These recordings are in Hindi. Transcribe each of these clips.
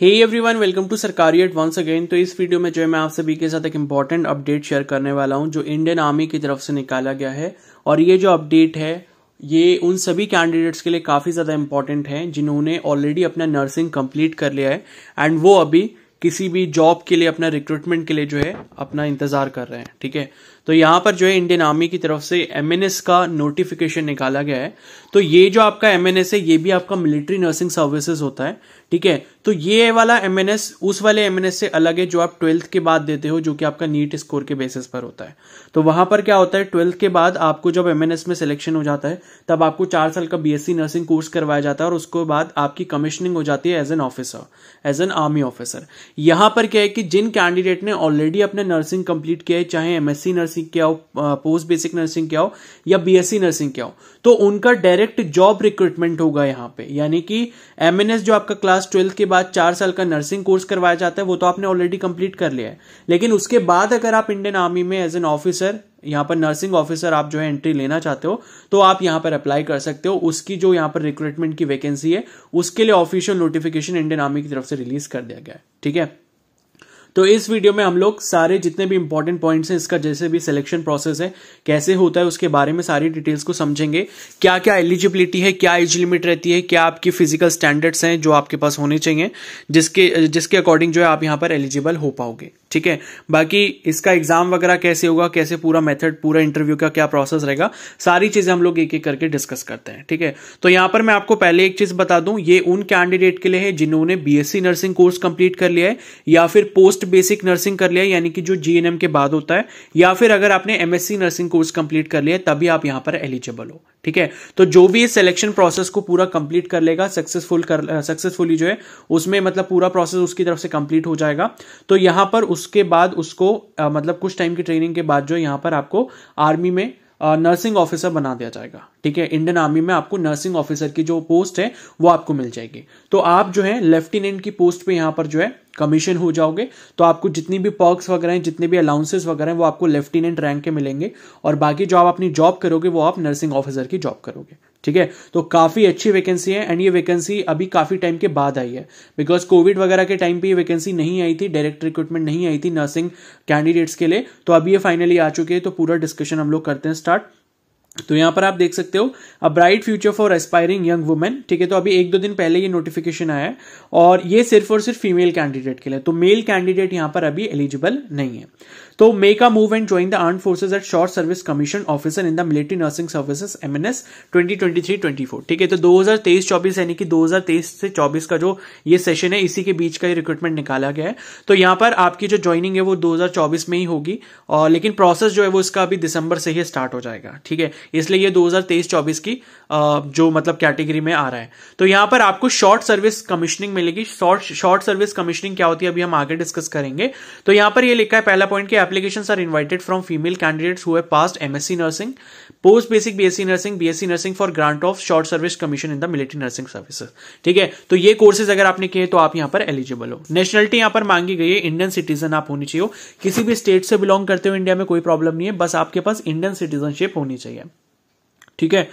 hey everyone welcome to at once again तो इस वीडियो में जो है मैं आप सभी के साथ एक इम्पॉर्टेंट अपडेट शेयर करने वाला हूं जो इंडियन आर्मी की तरफ से निकाला गया है और ये जो अपडेट है ये उन सभी कैंडिडेट्स के लिए काफ़ी ज़्यादा इंपॉर्टेंट है जिन्होंने ऑलरेडी अपना नर्सिंग कम्प्लीट कर लिया है एंड वो अभी किसी भी जॉब के लिए अपना रिक्रूटमेंट के लिए जो है अपना इंतज़ार कर रहे हैं ठीक है तो यहां पर जो है इंडियन आर्मी की तरफ से एम का नोटिफिकेशन निकाला गया है तो ये जो आपका एम है ये भी आपका मिलिट्री नर्सिंग सर्विसेज होता है ठीक है तो ये वाला एम उस वाले एम से अलग है जो आप ट्वेल्थ के बाद देते हो जो कि आपका नीट स्कोर के बेसिस पर होता है तो वहां पर क्या होता है ट्वेल्थ के बाद आपको जब एम में सिलेक्शन हो जाता है तब आपको चार साल का बीएससी नर्सिंग कोर्स करवाया जाता है और उसके बाद आपकी कमिश्निंग हो जाती है as an officer as an army officer यहां पर क्या है कि जिन कैंडिडेट ने ऑलरेडी अपने नर्सिंग कंप्लीट किया है चाहे एमएससी नर्सिंग नर्सिंग किया हो पोस्ट बेसिक नर्सिंग किया हो या बीएससी नर्सिंग किया हो तो उनका डायरेक्ट जॉब रिक्रूटमेंट होगा यहाँ पे यानी कि एमएनएस जो आपका क्लास ट्वेल्थ के बाद चार साल का नर्सिंग कोर्स करवाया जाता है वो तो आपने ऑलरेडी कंप्लीट कर लिया है लेकिन उसके बाद अगर आप इंडियन आर्मी में एज एन ऑफिसर यहाँ पर नर्सिंग ऑफिसर आप जो है एंट्री लेना चाहते हो तो आप यहाँ पर अप्लाई कर सकते हो उसकी जो यहाँ पर रिक्रूटमेंट की वैकेंसी है उसके लिए ऑफिशियल नोटिफिकेशन इंडियन आर्मी की तरफ से रिलीज कर दिया गया है ठीक है तो इस वीडियो में हम लोग सारे जितने भी इंपॉर्टेंट पॉइंट्स हैं इसका जैसे भी सिलेक्शन प्रोसेस है कैसे होता है उसके बारे में सारी डिटेल्स को समझेंगे क्या क्या एलिजिबिलिटी है क्या एज लिमिट रहती है क्या आपकी फिजिकल स्टैंडर्ड्स हैं जो आपके पास होने चाहिए जिसके जिसके अकॉर्डिंग जो है आप यहां पर एलिजिबल हो पाओगे ठीक है बाकी इसका एग्जाम वगैरह कैसे होगा कैसे पूरा मेथड पूरा इंटरव्यू का क्या प्रोसेस रहेगा सारी चीजें हम लोग एक एक करके डिस्कस करते हैं ठीक है तो यहां पर मैं आपको पहले एक चीज बता दूं ये उन कैंडिडेट के लिए है जिन्होंने बीएससी नर्सिंग कोर्स कंप्लीट कर लिया है या फिर पोस्ट बेसिक नर्सिंग कर लिया यानी कि जो जीएनएम के बाद होता है या फिर अगर आपने एमएससी नर्सिंग कोर्स कंप्लीट कर लिया तभी आप यहां पर एलिजिबल हो ठीक है तो जो भी इस सिलेक्शन प्रोसेस को पूरा कंप्लीट कर लेगा सक्सेसफुल कर सक्सेसफुली जो है उसमें मतलब पूरा प्रोसेस उसकी तरफ से कंप्लीट हो जाएगा तो यहां पर उसके बाद उसको आ, मतलब कुछ टाइम की ट्रेनिंग के बाद जो यहां पर आपको आर्मी में नर्सिंग ऑफिसर बना दिया जाएगा ठीक है इंडियन आर्मी में आपको नर्सिंग ऑफिसर की जो पोस्ट है वो आपको मिल जाएगी तो आप जो है लेफ्टिनेंट की पोस्ट पे यहां पर जो है कमीशन हो जाओगे तो आपको जितनी भी पर्क्स वगैरह हैं जितने भी अलाउंसेस वगैरह हैं वो आपको लेफ्टिनेंट रैंक के मिलेंगे और बाकी जो आप अपनी जॉब करोगे वो आप नर्सिंग ऑफिसर की जॉब करोगे ठीक है तो काफ़ी अच्छी वैकेंसी है एंड ये वैकेंसी अभी काफ़ी टाइम के बाद आई है बिकॉज कोविड वगैरह के टाइम पे ये वैकेंसी नहीं आई थी डायरेक्ट रिक्रूटमेंट नहीं आई थी नर्सिंग कैंडिडेट्स के लिए तो अभी ये फाइनली आ चुकी है तो पूरा डिस्कशन हम लोग करते हैं स्टार्ट तो यहाँ पर आप देख सकते हो a bright future for aspiring young women ठीक है तो अभी एक दो दिन पहले ये नोटिफिकेशन आया है और ये सिर्फ और सिर्फ फीमेल कैंडिडेट के लिए तो मेल कैंडिडेट यहाँ पर अभी एलिजिबल नहीं है तो make a move and join the arm forces at short service commission officer in the military nursing services MNS 2023 24 ठीक है तो 2023 24 यानी कि 2023 से 24 का जो ये सेशन है इसी के बीच का ये रिक्रूटमेंट निकाला गया है तो यहां पर आपकी जो ज्वाइनिंग है वो 2024 में ही होगी और लेकिन प्रोसेस जो है वो इसका अभी दिसंबर से ही स्टार्ट हो जाएगा ठीक है इसलिए ये 2023-24 की जो मतलब कैटेगरी में आ रहा है तो यहां पर आपको शॉर्ट सर्विस कमीशनिंग मिलेगी शॉर्ट शॉर्ट सर्विस कमीशनिंग क्या होती है अभी हम आगे डिस्कस करेंगे तो यहाँ पर ये लिखा है पहला पॉइंट कि applications are invited from female candidates who have passed MSc nursing, post basic BSc nursing, BSc nursing for grant of short service commission in the military nursing service ठीक है तो ये कोर्सेज अगर आपने किए तो आप यहाँ पर एलिजिबल हो नेशनलिटी यहाँ पर मांगी गई है इंडियन सिटीजन आप होनी चाहिए किसी भी स्टेट से बिलोंग करते हो इंडिया में कोई प्रॉब्लम नहीं है बस आपके पास इंडियन सिटीजनशिप होनी चाहिए ठीक है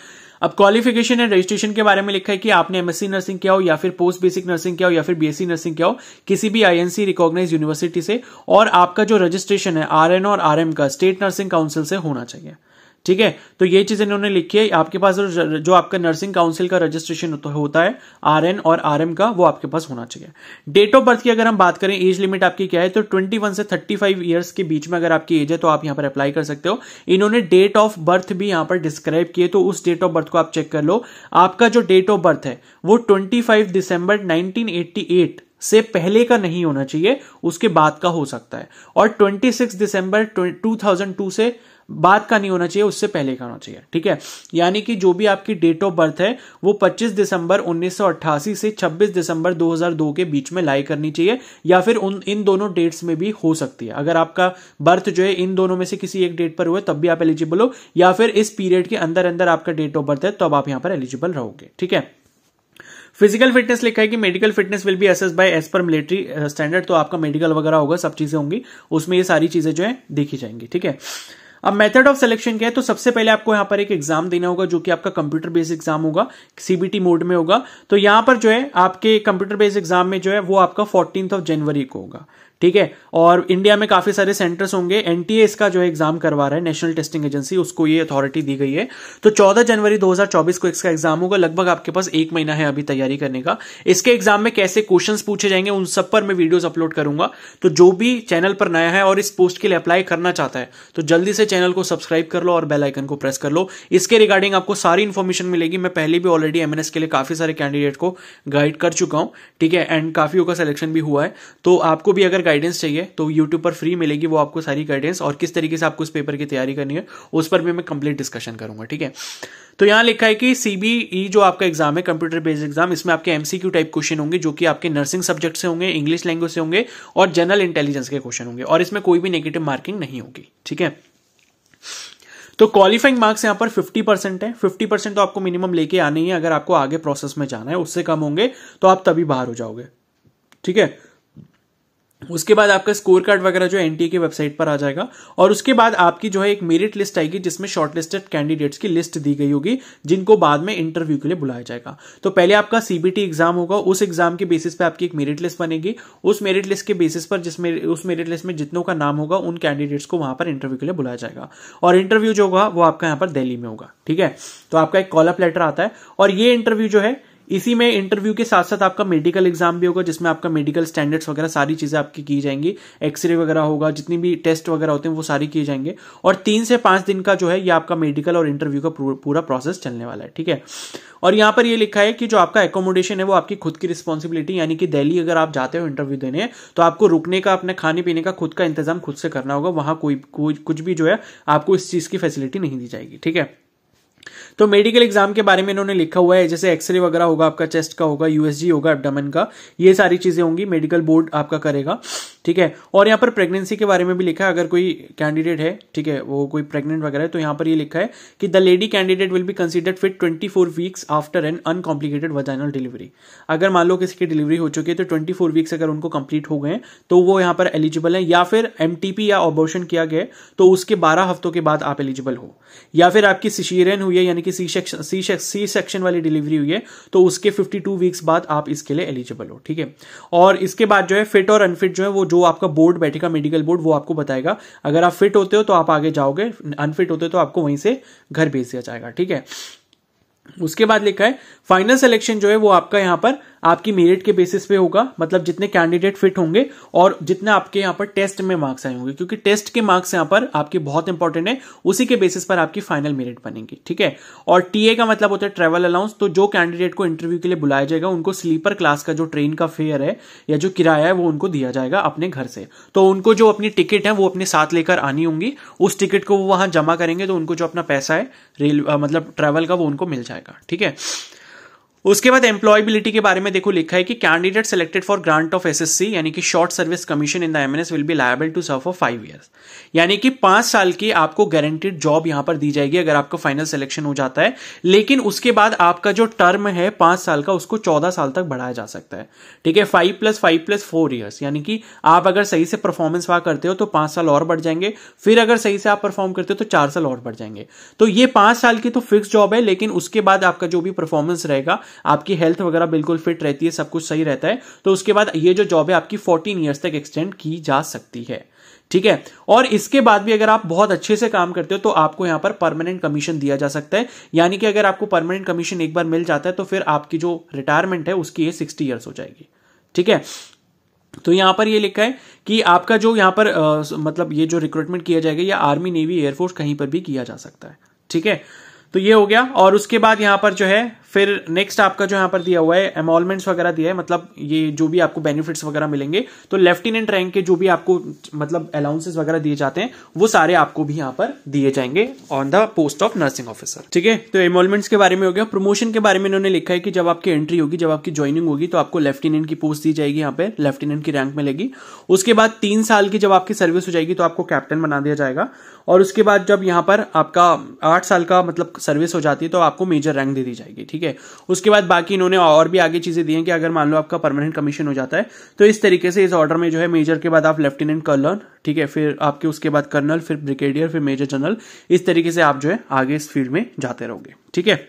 अब क्वालिफिकेशन एंड रजिस्ट्रेशन के बारे में लिखा है कि आपने एमएससी नर्सिंग किया हो या फिर पोस्ट बेसिक नर्सिंग किया हो या फिर बीएससी नर्सिंग किया हो किसी भी आईएनसी रिकॉग्नाइज यूनिवर्सिटी से और आपका जो रजिस्ट्रेशन है आरएन और आरएम का स्टेट नर्सिंग काउंसिल से होना चाहिए ठीक है तो ये चीज इन्होंने लिखी है आपके पास जो आपका नर्सिंग काउंसिल का रजिस्ट्रेशन होता है आरएन और आरएम का वो आपके पास होना चाहिए डेट ऑफ बर्थ की अगर हम बात करें एज लिमिट आपकी क्या है तो 21 से 35 फाइव ईयर्स के बीच में अगर आपकी एज है तो आप यहां पर अप्लाई कर सकते हो इन्होंने डेट ऑफ बर्थ भी यहां पर डिस्क्राइब किए तो उस डेट ऑफ बर्थ को आप चेक कर लो आपका जो डेट ऑफ बर्थ है वो ट्वेंटी दिसंबर नाइनटीन से पहले का नहीं होना चाहिए उसके बाद का हो सकता है और 26 दिसंबर 2002 से बाद का नहीं होना चाहिए उससे पहले का होना चाहिए ठीक है यानी कि जो भी आपकी डेट ऑफ बर्थ है वो 25 दिसंबर 1988 से 26 दिसंबर 2002 के बीच में लाई करनी चाहिए या फिर उन इन दोनों डेट्स में भी हो सकती है अगर आपका बर्थ जो है इन दोनों में से किसी एक डेट पर हुआ तब भी आप एलिजिबल हो या फिर इस पीरियड के अंदर अंदर आपका डेट ऑफ बर्थ है तब आप यहां पर एलिजिबल रहोगे ठीक है फिजिकल फिटनेस लिखा है कि medical fitness will be assess by as per military standard तो आपका मेडिकल वगैरह होगा सब चीजें होंगी उसमें ये सारी चीजें जो है देखी जाएंगी ठीक है अब मेथड ऑफ सिलेक्शन क्या है तो सबसे पहले आपको यहां पर एक एग्जाम देना होगा जो कि आपका कंप्यूटर बेस्ड एग्जाम होगा सीबीटी मोड में होगा तो यहां पर जो है आपके कंप्यूटर बेस्ड एग्जाम में जो है वो आपका फोर्टीन ऑफ जनवरी को होगा ठीक है और इंडिया में काफ़ी सारे सेंटर्स होंगे एनटीए इसका जो एग्जाम करवा रहा है नेशनल टेस्टिंग एजेंसी उसको ये अथॉरिटी दी गई है तो 14 जनवरी 2024 को इसका एग्जाम होगा लगभग आपके पास एक महीना है अभी तैयारी करने का इसके एग्जाम में कैसे क्वेश्चंस पूछे जाएंगे उन सब पर मैं वीडियोज अपलोड करूंगा तो जो भी चैनल पर नया है और इस पोस्ट के लिए अप्लाई करना चाहता है तो जल्दी से चैनल को सब्सक्राइब कर लो और बेलाइकन को प्रेस कर लो इसके रिगार्डिंग आपको सारी इन्फॉर्मेशन मिलेगी मैं पहले भी ऑलरेडी एमएनएस के लिए काफी सारे कैंडिडेट को गाइड कर चुका हूं ठीक है एंड काफी का सिलेक्शन भी हुआ है तो आपको भी अगर गाइडेंस चाहिए तो यूट्यूब पर फ्री मिलेगी वो आपको सारी गाइडेंस और किस तरीके से आपको उस पेपर की तैयारी करनी है उस पर भी मैं कंप्लीट डिस्कशन करूंगा ठीक है तो यहाँ लिखा है कि सीबीई e जो आपका एग्जाम है कंप्यूटर बेस्ड एग्जाम इसमें आपके एमसीक्यू टाइप क्वेश्चन होंगे जो कि आपके नर्सिंग सब्जेक्ट से होंगे इंग्लिश लैंग्वेज से होंगे और जनरल इंटेलिजेंस के क्वेश्चन होंगे और इसमें कोई भी नेगेटिव मार्किंग नहीं होगी ठीक है तो क्वालिफाइंग मार्क्स यहाँ पर 50 परसेंट है 50 परसेंट तो आपको मिनिमम लेके आने ही है अगर आपको आगे प्रोसेस में जाना है उससे कम होंगे तो आप तभी बाहर हो जाओगे ठीक है उसके बाद आपका स्कोर कार्ड वगैरह जो एनटीए की वेबसाइट पर आ जाएगा और उसके बाद आपकी जो है एक मेरिट लिस्ट आएगी जिसमें शॉर्टलिस्टेड कैंडिडेट्स की लिस्ट दी गई होगी जिनको बाद में इंटरव्यू के लिए बुलाया जाएगा तो पहले आपका सीबीटी एग्जाम होगा उस एग्जाम के बेसिस पे आपकी एक मेरिट लिस्ट बनेगी उस मेरिट लिस्ट के बेसिस पर जिसमें उस मेरिट लिस्ट में जितनों का नाम होगा उन कैंडिडेट्स को वहां पर इंटरव्यू के लिए बुलाया जाएगा और इंटरव्यू जो होगा वो आपका यहाँ पर दिल्ली में होगा ठीक है तो आपका एक कॉल अप लेटर आता है और ये इंटरव्यू जो है इसी में इंटरव्यू के साथ साथ आपका मेडिकल एग्जाम भी होगा जिसमें आपका मेडिकल स्टैंडर्ड्स वगैरह सारी चीज़ें आपकी की जाएंगी एक्सरे वगैरह होगा जितनी भी टेस्ट वगैरह होते हैं वो सारी किए जाएंगे और तीन से पांच दिन का जो है ये आपका मेडिकल और इंटरव्यू का पूरा प्रोसेस चलने वाला है ठीक है और यहाँ पर ये लिखा है कि जो आपका एकोमोडेशन है वो आपकी खुद की रिस्पॉन्सिबिलिटी यानी कि दिल्ली अगर आप जाते हो इंटरव्यू देने तो आपको रुकने का अपने खाने पीने का खुद का इंतजाम खुद से करना होगा वहां कोई कुछ भी जो है आपको इस चीज़ की फैसिलिटी नहीं दी जाएगी ठीक है तो मेडिकल एग्जाम के बारे में इन्होंने लिखा हुआ है जैसे एक्सरे वगैरह होगा आपका चेस्ट का होगा यूएसजी होगा एबडामन का ये सारी चीजें होंगी मेडिकल बोर्ड आपका करेगा ठीक है और यहाँ पर प्रेगनेंसी के बारे में भी लिखा है अगर कोई कैंडिडेट है ठीक है वो कोई प्रेग्नेंट वगैरह है तो यहाँ पर ये लिखा है कि the lady candidate will be considered fit twenty four weeks after an uncomplicated vaginal delivery अगर मान लो किसी की डिलीवरी हो चुकी है तो ट्वेंटी फोर वीक्स अगर उनको कंप्लीट हो गए तो वो यहाँ पर एलिजिबल है या फिर एम या ऑबोर्शन किया गया तो उसके बारह हफ्तों के बाद आप एलिजिबल हो या फिर आपकी सिशीरियन हुई है यानी कि सी सेक्शन सी सेक्शन वाली डिलीवरी हुई है तो उसके फिफ्टी वीक्स बाद आप इसके लिए एलिजिबल हो ठीक है और इसके बाद जो है फिट और अनफिट जो है वो जो आपका बोर्ड बैठेगा मेडिकल बोर्ड वो आपको बताएगा अगर आप फिट होते हो तो आप आगे जाओगे अनफिट होते हो तो आपको वहीं से घर भेज दिया जाएगा ठीक है उसके बाद लिखा है फाइनल सिलेक्शन जो है वो आपका यहां पर आपकी मेरिट के बेसिस पे होगा मतलब जितने कैंडिडेट फिट होंगे और जितने आपके यहाँ पर टेस्ट में मार्क्स आए होंगे क्योंकि टेस्ट के मार्क्स यहाँ पर आपके बहुत इंपॉर्टेंट है उसी के बेसिस पर आपकी फाइनल मेरिट बनेंगे ठीक है और टीए का मतलब होता है ट्रेवल अलाउंस तो जो कैंडिडेट को इंटरव्यू के लिए बुलाया जाएगा उनको स्लीपर क्लास का जो ट्रेन का फेयर है या जो किराया है वो उनको दिया जाएगा अपने घर से तो उनको जो अपनी टिकट है वो अपने साथ लेकर आनी होंगी उस टिकट को वो वहां जमा करेंगे तो उनको जो अपना पैसा है रेल मतलब ट्रेवल का वो उनको मिल जाएगा ठीक है उसके बाद एम्प्लॉयबिलिटी के बारे में देखो लिखा है कि candidate selected for grant of SSC यानी कि short service commission in the MNS will be liable to serve for five years यानी कि पांच साल की आपको गारंटेड जॉब यहां पर दी जाएगी अगर आपका फाइनल सिलेक्शन हो जाता है लेकिन उसके बाद आपका जो टर्म है पांच साल का उसको चौदह साल तक बढ़ाया जा सकता है ठीक है five plus five plus four years यानी कि आप अगर सही से परफॉर्मेंस वहां करते हो तो पांच साल और बढ़ जाएंगे फिर अगर सही से आप परफॉर्म करते हो तो चार साल और बढ़ जाएंगे तो ये पांच साल की तो फिक्स जॉब है लेकिन उसके बाद आपका जो भी परफॉर्मेंस रहेगा आपकी हेल्थ वगैरह बिल्कुल फिट रहती है सब कुछ सही रहता है तो उसके बाद ये जो जॉब है आपकी फोर्टीन ईयर्स तक एक्सटेंड की जा सकती है ठीक है और इसके बाद भी अगर आप बहुत अच्छे से काम करते हो तो आपको यहां पर परमानेंट कमीशन दिया जा सकता है यानी कि अगर आपको परमानेंट कमीशन एक बार मिल जाता है तो फिर आपकी जो रिटायरमेंट है उसकी ये सिक्सटी ईयर्स हो जाएगी ठीक है तो यहां पर ये लिखा है कि आपका जो यहां पर आ, मतलब ये जो रिक्रूटमेंट किया जाएगा या आर्मी नेवी एयरफोर्स कहीं पर भी किया जा सकता है ठीक है तो ये हो गया और उसके बाद यहां पर जो है फिर नेक्स्ट आपका जो यहाँ पर दिया हुआ है एमॉलमेंट्स वगैरह दिया है मतलब ये जो भी आपको बेनिफिट्स वगैरह मिलेंगे तो लेफ्टिनेंट रैंक के जो भी आपको मतलब अलाउंसेस वगैरह दिए जाते हैं वो सारे आपको भी यहाँ पर दिए जाएंगे on the post of nursing officer ठीक है तो एमोलमेंट्स के बारे में हो गया प्रमोशन के बारे में इन्होंने लिखा है कि जब आपकी एंट्री होगी जब आपकी ज्वाइनिंग होगी तो आपको लेफ्टिनेंट की पोस्ट दी जाएगी यहाँ पे लेफ्टिनेंट की रैंक मिलेगी उसके बाद तीन साल की जब आपकी सर्विस हो जाएगी तो आपको कैप्टन बना दिया जाएगा और उसके बाद जब यहाँ पर आपका आठ साल का मतलब सर्विस हो जाती है तो आपको मेजर रैंक दे दी जाएगी ठीक है ठीक है उसके बाद बाकी इन्होंने और भी आगे चीजें दी हैं कि अगर मान लो आपका परमानेंट कमीशन हो जाता है तो इस तरीके से इस ऑर्डर में जो है मेजर के बाद आप लेफ्टिनेंट कर्नल ठीक है फिर आपके उसके बाद कर्नल फिर ब्रिगेडियर फिर मेजर जनरल इस तरीके से आप जो है आगे इस फील्ड में जाते रहोगे ठीक है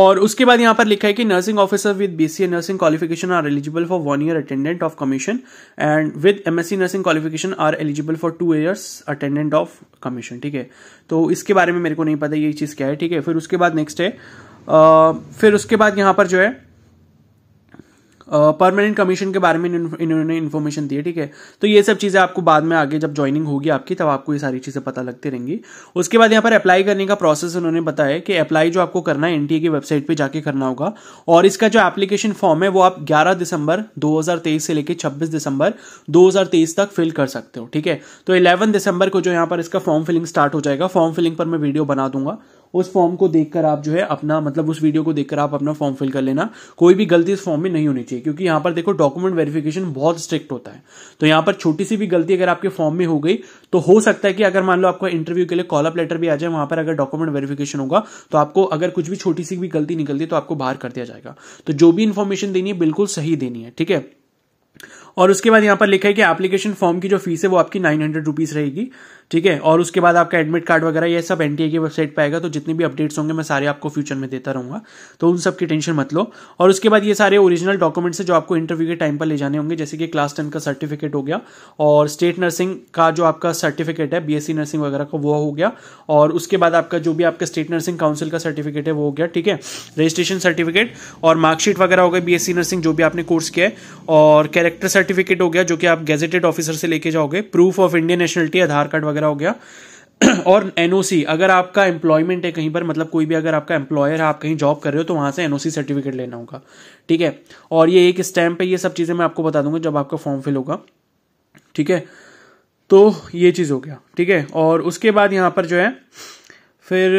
और उसके बाद यहां पर लिखा है कि nursing officer with BCA nursing qualification are eligible for one year attendant of commission and with MSc nursing qualification are eligible for two years attendant of commission ठीक है तो इसके बारे में मेरे को नहीं पता ये चीज़ क्या है ठीक है फिर उसके बाद नेक्स्ट है फिर उसके बाद यहाँ पर जो है परमानेंट कमीशन के बारे में इन्होंने इन्फॉर्मेशन दी है ठीक है तो ये सब चीज़ें आपको बाद में आगे जब ज्वाइनिंग होगी आपकी तब आपको ये सारी चीज़ें पता लगती रहेंगी उसके बाद यहाँ पर अप्लाई करने का प्रोसेस उन्होंने बताया कि अप्लाई जो आपको करना है एनटीए की वेबसाइट पर जाके करना होगा और इसका जो एप्लीकेशन फॉर्म है वो आप ग्यारह दिसंबर दो से लेकर छब्बीस दिसंबर दो तक फिल कर सकते हो ठीक है तो इलेवन दिसंबर को जो यहाँ पर इसका फॉर्म फिलिंग स्टार्ट हो जाएगा फॉर्म फिलिंग पर मैं वीडियो बना दूंगा उस फॉर्म को देखकर आप जो है अपना मतलब उस वीडियो को देखकर आप अपना फॉर्म फिल कर लेना कोई भी गलती इस फॉर्म में नहीं होनी चाहिए क्योंकि यहाँ पर देखो डॉक्यूमेंट वेरिफिकेशन बहुत स्ट्रिक्ट होता है तो यहां पर छोटी सी भी गलती अगर आपके फॉर्म में हो गई तो हो सकता है कि अगर मान लो आपको इंटरव्यू के लिए कॉलअप लेटर भी आ जाए वहां पर अगर डॉक्यूमेंट वेरिफिकेशन होगा तो आपको अगर कुछ भी छोटी सी भी गलती निकलती है तो आपको बाहर कर दिया जाएगा तो जो भी इन्फॉर्मेशन देनी है बिल्कुल सही देनी है ठीक है और उसके बाद यहां पर लिखा है कि एप्लीकेशन फॉर्म की जो फीस है वो आपकी नाइन हंड्रेड रुपीज रहेगी ठीक है और उसके बाद आपका एडमिट कार्ड वगैरह ये सब एनटीए की वेबसाइट पर आएगा तो जितने भी अपडेट्स होंगे मैं सारे आपको फ्यूचर में देता रहूंगा तो उन सब की टेंशन मत लो और उसके बाद ये सारे ओरिजिनल डॉक्यूमेंट्स है जो आपको इंटरव्यू के टाइम पर ले जाने होंगे जैसे कि क्लास टेन का सर्टिफिकेट हो गया और स्टेट नर्सिंग का जो आपका सर्टिफिकेट है बीएससी नर्सिंग वगैरह का वो हो गया और उसके बाद आपका जो भी आपका स्टेट नर्सिंग काउंसिल का सर्टिफिकेट है वो हो गया ठीक है रजिस्ट्रेशन सर्टिफिकेट और मार्कशीट वगैरह हो गया बीएससी नर्सिंग जो भी आपने कोर्स किया है और कैरेक्टर सर्टिफिकेट हो गया जो कि आप गेजेटेड ऑफिसर से लेके जाओगे proof of Indian nationality Aadhaar card वगैरह वगैरह हो गया और एनओसी अगर आपका एम्प्लॉयमेंट है कहीं पर मतलब कोई भी अगर आपका एम्प्लॉयर है आप कहीं जॉब कर रहे हो तो वहाँ से एनओसी सर्टिफिकेट लेना होगा ठीक है और ये एक स्टैम्प है ये सब चीज़ें मैं आपको बता दूंगा जब आपका फॉर्म फिल होगा ठीक है तो ये चीज़ हो गया ठीक है और उसके बाद यहाँ पर जो है फिर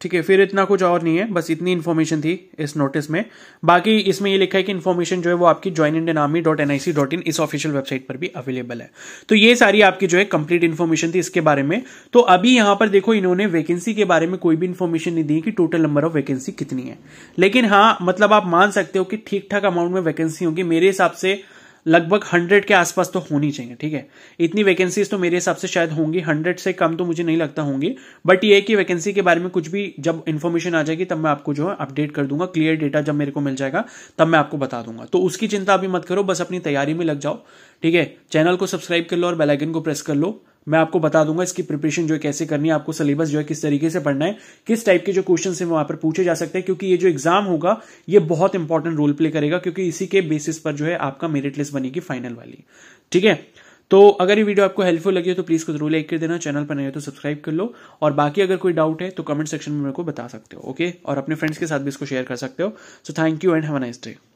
ठीक है फिर इतना कुछ और नहीं है बस इतनी इन्फॉर्मेशन थी इस नोटिस में बाकी इसमें ये लिखा है कि इन्फॉर्मेशन जो है वो आपकी join Indian army dot N dot in इस ऑफिशियल वेबसाइट पर भी अवेलेबल है तो ये सारी आपकी जो है कंप्लीट इन्फॉर्मेशन थी इसके बारे में तो अभी यहां पर देखो इन्होंने वैकेंसी के बारे में कोई भी इन्फॉर्मेशन नहीं दी कि टोटल नंबर ऑफ वैकेंसी कितनी है लेकिन हाँ मतलब आप मान सकते हो कि ठीक ठाक अमाउंट में वैकेंसी होगी मेरे हिसाब से लगभग हंड्रेड के आसपास तो होनी चाहिए ठीक है इतनी वैकेंसीज तो मेरे हिसाब से शायद होंगी हंड्रेड से कम तो मुझे नहीं लगता होंगी बट ये कि वैकेंसी के बारे में कुछ भी जब इन्फॉर्मेशन आ जाएगी तब मैं आपको जो है अपडेट कर दूंगा क्लियर डेटा जब मेरे को मिल जाएगा तब मैं आपको बता दूंगा तो उसकी चिंता अभी मत करो बस अपनी तैयारी में लग जाओ ठीक है चैनल को सब्सक्राइब कर लो और बेलाइकन को प्रेस कर लो मैं आपको बता दूंगा इसकी प्रिपरेशन जो है कैसे करनी है आपको सिलेबस जो है किस तरीके से पढ़ना है किस टाइप के जो क्वेश्चन है वहां पर पूछे जा सकते हैं क्योंकि ये जो एग्जाम होगा ये बहुत इंपॉर्टेंट रोल प्ले करेगा क्योंकि इसी के बेसिस पर जो है आपका मेरिट लिस्ट बनेगी फाइनल वाली ठीक है तो अगर ये वीडियो आपको हेल्पफुल लगी हो तो प्लीज को जरूर लाइक कर देना चैनल पर नहीं हो तो सब्सक्राइब कर लो और बाकी अगर कोई डाउट है तो कमेंट सेक्शन में मेरे को बता सकते हो ओके और अपने फ्रेंड्स के साथ भी इसको शेयर कर सकते हो so thank you and have a nice day